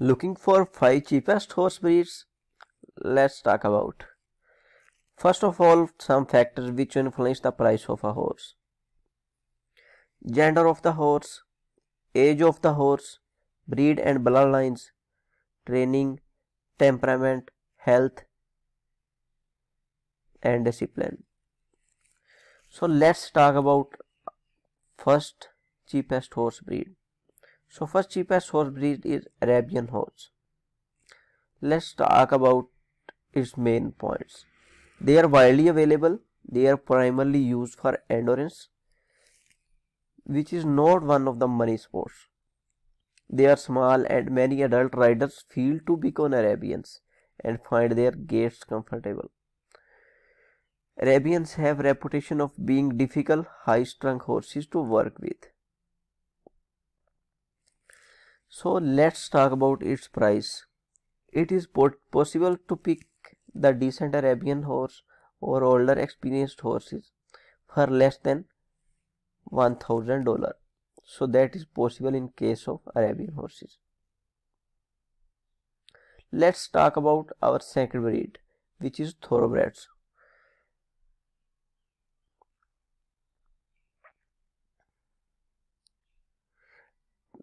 looking for 5 cheapest horse breeds let's talk about first of all some factors which influence the price of a horse gender of the horse age of the horse breed and bloodlines training temperament health and discipline so let's talk about first cheapest horse breed so first cheapest horse breed is Arabian horse. Let's talk about its main points. They are widely available. They are primarily used for endurance, which is not one of the money sports. They are small and many adult riders feel to become Arabians and find their gaits comfortable. Arabians have reputation of being difficult, high-strung horses to work with. So let's talk about its price. It is possible to pick the decent Arabian horse or older experienced horses for less than $1000. So that is possible in case of Arabian horses. Let's talk about our second breed which is thoroughbreds.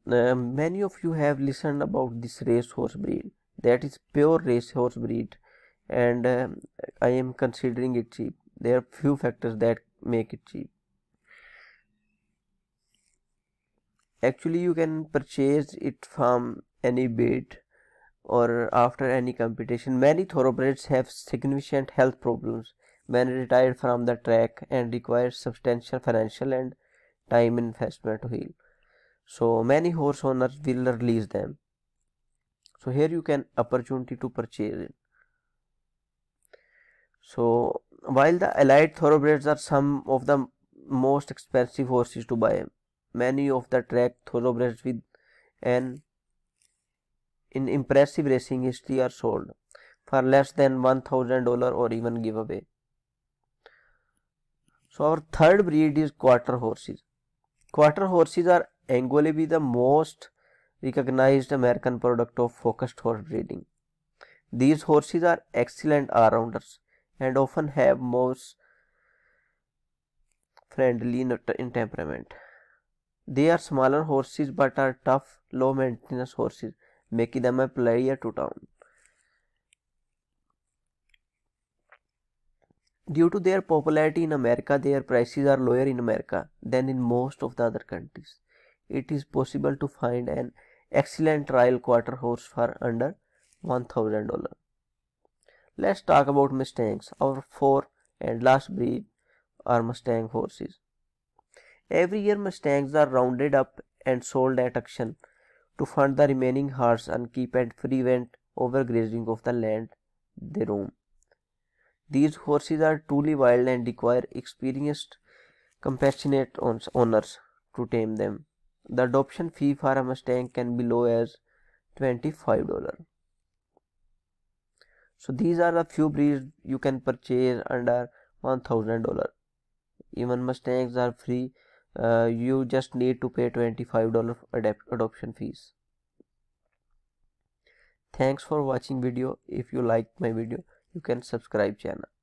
Uh, many of you have listened about this racehorse breed that is pure racehorse breed and uh, i am considering it cheap there are few factors that make it cheap actually you can purchase it from any bid or after any competition many thoroughbreds have significant health problems when retired from the track and require substantial financial and time investment to heal so many horse owners will release them so here you can opportunity to purchase it so while the allied thoroughbreds are some of the most expensive horses to buy many of the track thoroughbreds with an in impressive racing history are sold for less than $1000 or even give away. so our third breed is quarter horses quarter horses are Angole be the most recognized American product of focused horse breeding. These horses are excellent all-rounders and often have most friendly in temperament. They are smaller horses but are tough, low maintenance horses, making them a player to town. Due to their popularity in America, their prices are lower in America than in most of the other countries it is possible to find an excellent trial quarter horse for under $1000. Let's talk about Mustangs. Our fourth and last breed are Mustang horses. Every year Mustangs are rounded up and sold at auction to fund the remaining herds and keep and prevent overgrazing of the land they roam. These horses are truly wild and require experienced, compassionate owners to tame them. The adoption fee for a Mustang can be low as $25. So these are a few breeds you can purchase under $1000. Even Mustangs are free. Uh, you just need to pay $25 adapt adoption fees. Thanks for watching video. If you like my video, you can subscribe channel.